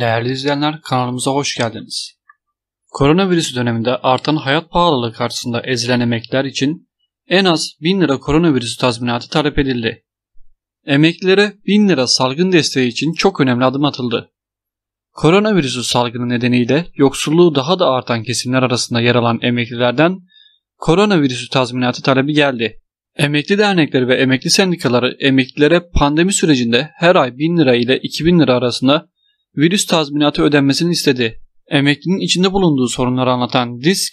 Değerli izleyenler kanalımıza hoş geldiniz. Koronavirüs döneminde artan hayat pahalılığı karşısında ezilen emekliler için en az 1000 lira koronavirüs tazminatı talep edildi. Emeklilere 1000 lira salgın desteği için çok önemli adım atıldı. Koronavirüsü salgını nedeniyle yoksulluğu daha da artan kesimler arasında yer alan emeklilerden koronavirüsü tazminatı talebi geldi. Emekli dernekleri ve emekli sendikaları emeklilere pandemi sürecinde her ay 1000 lira ile 2000 lira arasında virüs tazminatı ödenmesini istedi. Emeklinin içinde bulunduğu sorunları anlatan disk,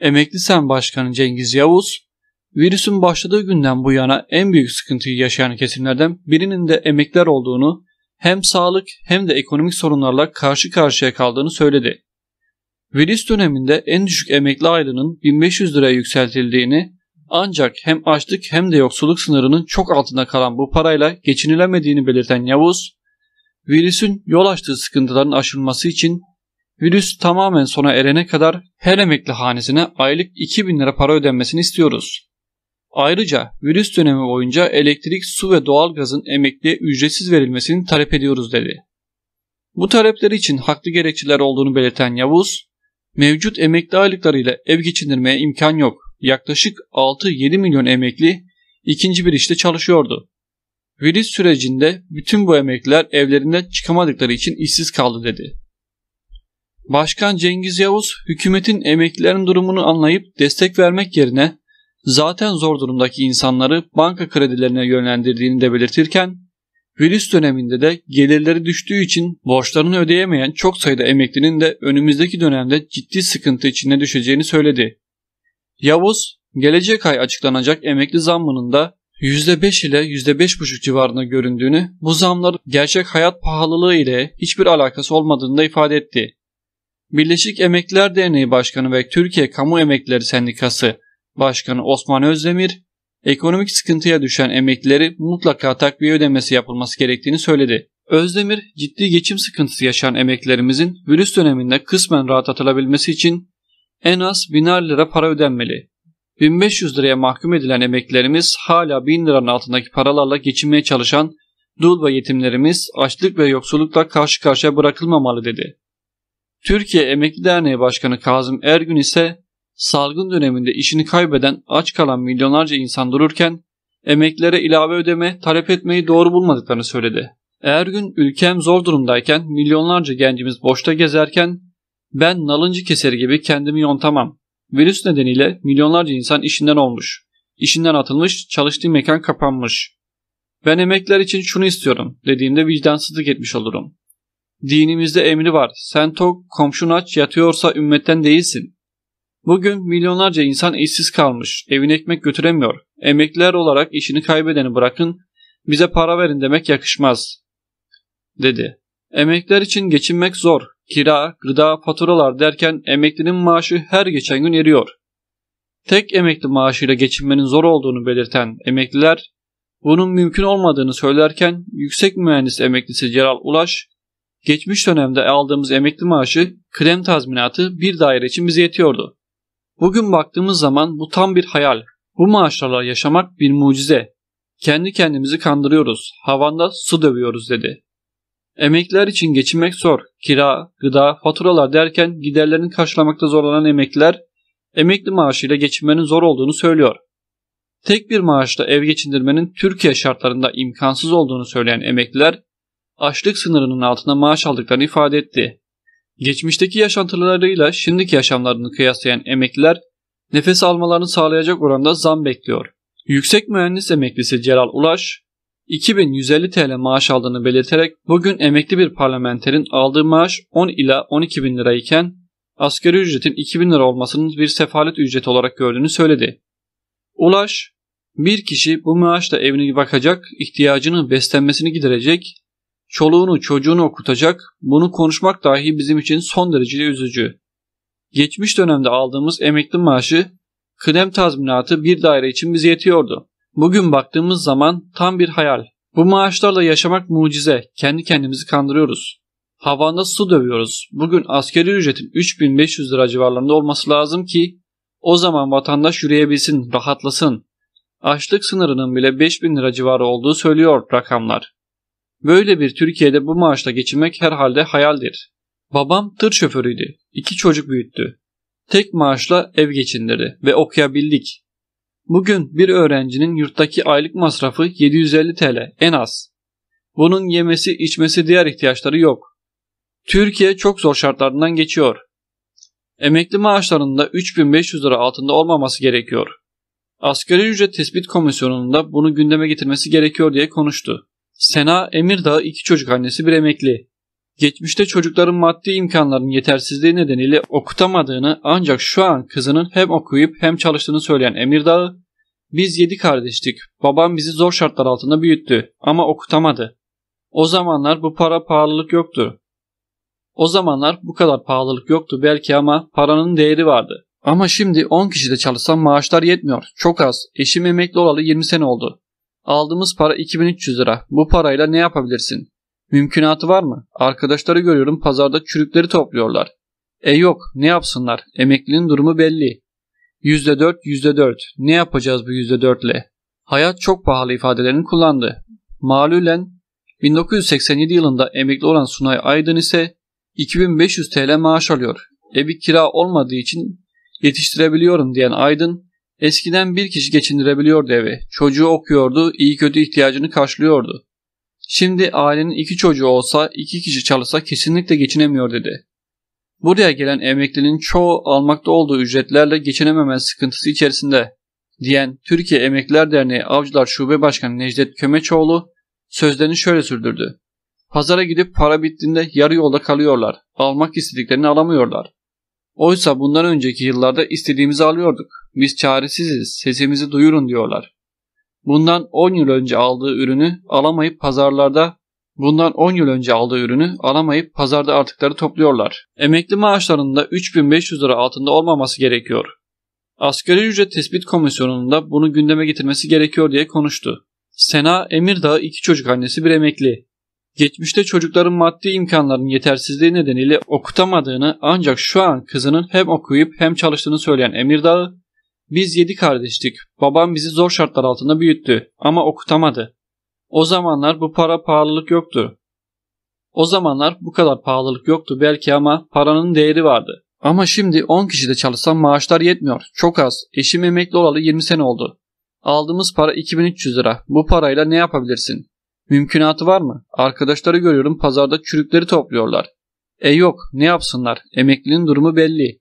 Emekli Sen Başkanı Cengiz Yavuz, virüsün başladığı günden bu yana en büyük sıkıntıyı yaşayan kesimlerden birinin de emekler olduğunu, hem sağlık hem de ekonomik sorunlarla karşı karşıya kaldığını söyledi. Virüs döneminde en düşük emekli aylığının 1500 liraya yükseltildiğini, ancak hem açlık hem de yoksulluk sınırının çok altında kalan bu parayla geçinilemediğini belirten Yavuz, virüsün yol açtığı sıkıntıların aşılması için virüs tamamen sona erene kadar her emekli hanesine aylık 2000 lira para ödenmesini istiyoruz. Ayrıca virüs dönemi boyunca elektrik, su ve doğalgazın emekliye ücretsiz verilmesini talep ediyoruz dedi. Bu talepleri için haklı gerekçeler olduğunu belirten Yavuz, mevcut emekli aylıklarıyla ev geçindirmeye imkan yok. Yaklaşık 6-7 milyon emekli ikinci bir işte çalışıyordu. Virüs sürecinde bütün bu emekliler evlerinden çıkamadıkları için işsiz kaldı dedi. Başkan Cengiz Yavuz hükümetin emeklilerin durumunu anlayıp destek vermek yerine zaten zor durumdaki insanları banka kredilerine yönlendirdiğini de belirtirken virüs döneminde de gelirleri düştüğü için borçlarını ödeyemeyen çok sayıda emeklinin de önümüzdeki dönemde ciddi sıkıntı içine düşeceğini söyledi. Yavuz, gelecek ay açıklanacak emekli zammının da %5 ile %5,5 civarında göründüğünü, bu zamlar gerçek hayat pahalılığı ile hiçbir alakası olmadığını da ifade etti. Birleşik Emekliler Derneği Başkanı ve Türkiye Kamu Emeklileri Sendikası Başkanı Osman Özdemir, ekonomik sıkıntıya düşen emeklileri mutlaka takviye ödemesi yapılması gerektiğini söyledi. Özdemir, ciddi geçim sıkıntısı yaşayan emeklilerimizin virüs döneminde kısmen rahat atılabilmesi için en az biner lira para ödenmeli. 1500 liraya mahkum edilen emeklerimiz hala 1000 liranın altındaki paralarla geçinmeye çalışan dul ve yetimlerimiz açlık ve yoksullukla karşı karşıya bırakılmamalı dedi. Türkiye Emekli Derneği Başkanı Kazım Ergün ise salgın döneminde işini kaybeden aç kalan milyonlarca insan dururken emeklilere ilave ödeme talep etmeyi doğru bulmadıklarını söyledi. Ergün ülkem zor durumdayken milyonlarca gencimiz boşta gezerken ben nalıncı keseri gibi kendimi yontamam. Virüs nedeniyle milyonlarca insan işinden olmuş. İşinden atılmış, çalıştığı mekan kapanmış. Ben emekler için şunu istiyorum dediğimde vicdansızlık etmiş olurum. Dinimizde emri var. Sen tok, komşun aç, yatıyorsa ümmetten değilsin. Bugün milyonlarca insan işsiz kalmış, evine ekmek götüremiyor. emekler olarak işini kaybedeni bırakın, bize para verin demek yakışmaz, dedi. Emekler için geçinmek zor, kira, gıda, faturalar derken emeklinin maaşı her geçen gün eriyor. Tek emekli maaşıyla geçinmenin zor olduğunu belirten emekliler, bunun mümkün olmadığını söylerken yüksek mühendis emeklisi Celal Ulaş, geçmiş dönemde aldığımız emekli maaşı, krem tazminatı bir daire için bize yetiyordu. Bugün baktığımız zaman bu tam bir hayal. Bu maaşlarla yaşamak bir mucize. Kendi kendimizi kandırıyoruz, havanda su dövüyoruz dedi. Emekliler için geçinmek zor. Kira, gıda, faturalar derken giderlerini karşılamakta zorlanan emekliler emekli maaşıyla geçinmenin zor olduğunu söylüyor. Tek bir maaşla ev geçindirmenin Türkiye şartlarında imkansız olduğunu söyleyen emekliler açlık sınırının altına maaş aldıklarını ifade etti. Geçmişteki yaşantılarıyla şimdiki yaşamlarını kıyaslayan emekliler nefes almalarını sağlayacak oranda zam bekliyor. Yüksek mühendis emeklisi Celal Ulaş, 2150 TL maaş aldığını belirterek bugün emekli bir parlamenterin aldığı maaş 10 ila 12 bin lirayken asgari ücretin 2000 lira olmasının bir sefalet ücreti olarak gördüğünü söyledi. Ulaş, bir kişi bu maaşla evini bakacak, ihtiyacını beslenmesini giderecek, çoluğunu çocuğunu okutacak, bunu konuşmak dahi bizim için son derece üzücü. Geçmiş dönemde aldığımız emekli maaşı, kıdem tazminatı bir daire için bize yetiyordu. Bugün baktığımız zaman tam bir hayal. Bu maaşlarla yaşamak mucize. Kendi kendimizi kandırıyoruz. Havanda su dövüyoruz. Bugün askeri ücretin 3500 lira civarlarında olması lazım ki o zaman vatandaş yürüyebilsin, rahatlasın. Açlık sınırının bile 5000 lira civarı olduğu söylüyor rakamlar. Böyle bir Türkiye'de bu maaşla geçinmek herhalde hayaldir. Babam tır şoförüydü. İki çocuk büyüttü. Tek maaşla ev geçindirdi ve okuyabildik. Bugün bir öğrencinin yurttaki aylık masrafı 750 TL en az. Bunun yemesi, içmesi, diğer ihtiyaçları yok. Türkiye çok zor şartlarından geçiyor. Emekli maaşlarında 3500 lira altında olmaması gerekiyor. Asgari ücret tespit komisyonunda bunu gündeme getirmesi gerekiyor diye konuştu. Sena Emirdağ iki çocuk annesi bir emekli. Geçmişte çocukların maddi imkanların yetersizliği nedeniyle okutamadığını ancak şu an kızının hem okuyup hem çalıştığını söyleyen Emirdağ, biz yedi kardeştik. Babam bizi zor şartlar altında büyüttü ama okutamadı. O zamanlar bu para pahalılık yoktu. O zamanlar bu kadar pahalılık yoktu belki ama paranın değeri vardı. Ama şimdi 10 kişide çalışsam maaşlar yetmiyor. Çok az. Eşim emekli olalı 20 sene oldu. Aldığımız para 2300 lira. Bu parayla ne yapabilirsin? Mümkünatı var mı? Arkadaşları görüyorum pazarda çürükleri topluyorlar. E yok ne yapsınlar? Emeklinin durumu belli. %4, %4. Ne yapacağız bu %4'le? Hayat çok pahalı ifadelerini kullandı. Malülen 1987 yılında emekli olan Sunay Aydın ise 2500 TL maaş alıyor. Evi kira olmadığı için yetiştirebiliyorum diyen Aydın eskiden bir kişi geçindirebiliyordu evi. Çocuğu okuyordu, iyi kötü ihtiyacını karşılıyordu. Şimdi ailenin iki çocuğu olsa iki kişi çalışsa kesinlikle geçinemiyor dedi. Buraya gelen emeklinin çoğu almakta olduğu ücretlerle geçinememen sıkıntısı içerisinde diyen Türkiye Emekliler Derneği Avcılar Şube Başkanı Necdet Kömeçoğlu sözlerini şöyle sürdürdü. Pazara gidip para bittiğinde yarı yolda kalıyorlar. Almak istediklerini alamıyorlar. Oysa bundan önceki yıllarda istediğimizi alıyorduk. Biz çaresiziz, sesimizi duyurun diyorlar. Bundan 10 yıl önce aldığı ürünü alamayıp pazarlarda Bundan 10 yıl önce aldığı ürünü alamayıp pazarda artıkları topluyorlar. Emekli maaşlarının da 3500 lira altında olmaması gerekiyor. Asgari ücret tespit komisyonunda bunu gündeme getirmesi gerekiyor diye konuştu. Sena Emirdağ iki çocuk annesi bir emekli. Geçmişte çocukların maddi imkanların yetersizliği nedeniyle okutamadığını ancak şu an kızının hem okuyup hem çalıştığını söyleyen Emirdağ, biz yedi kardeştik, babam bizi zor şartlar altında büyüttü ama okutamadı. O zamanlar bu para pahalılık yoktu. O zamanlar bu kadar pahalılık yoktu belki ama paranın değeri vardı. Ama şimdi 10 kişide çalışsam maaşlar yetmiyor. Çok az. Eşim emekli olalı 20 sene oldu. Aldığımız para 2300 lira. Bu parayla ne yapabilirsin? Mümkünatı var mı? Arkadaşları görüyorum pazarda çürükleri topluyorlar. E yok ne yapsınlar? Emeklinin durumu belli.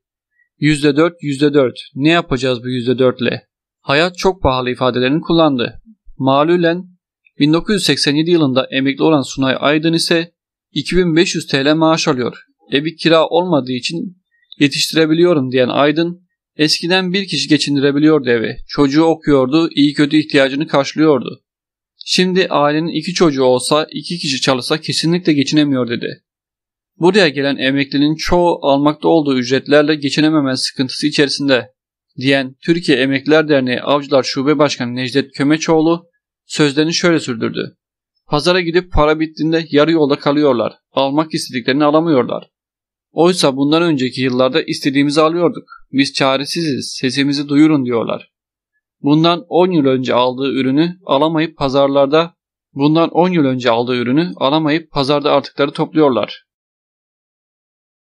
%4, %4. Ne yapacağız bu %4 ile? Hayat çok pahalı ifadelerini kullandı. Malülen 1987 yılında emekli olan Sunay Aydın ise 2500 TL maaş alıyor. Evi kira olmadığı için yetiştirebiliyorum diyen Aydın, eskiden bir kişi geçindirebiliyordu evi. Çocuğu okuyordu, iyi kötü ihtiyacını karşılıyordu. Şimdi ailenin iki çocuğu olsa, iki kişi çalışsa kesinlikle geçinemiyor dedi. Buraya gelen emeklinin çoğu almakta olduğu ücretlerle geçinememen sıkıntısı içerisinde diyen Türkiye Emekliler Derneği Avcılar Şube Başkanı Necdet Kömeçoğlu, sözlerini şöyle sürdürdü. Pazara gidip para bittiğinde yarı yolda kalıyorlar. Almak istediklerini alamıyorlar. Oysa bundan önceki yıllarda istediğimizi alıyorduk. Biz çaresiziz, sesimizi duyurun diyorlar. Bundan 10 yıl önce aldığı ürünü alamayıp pazarlarda bundan 10 yıl önce aldığı ürünü alamayıp pazarda artıkları topluyorlar.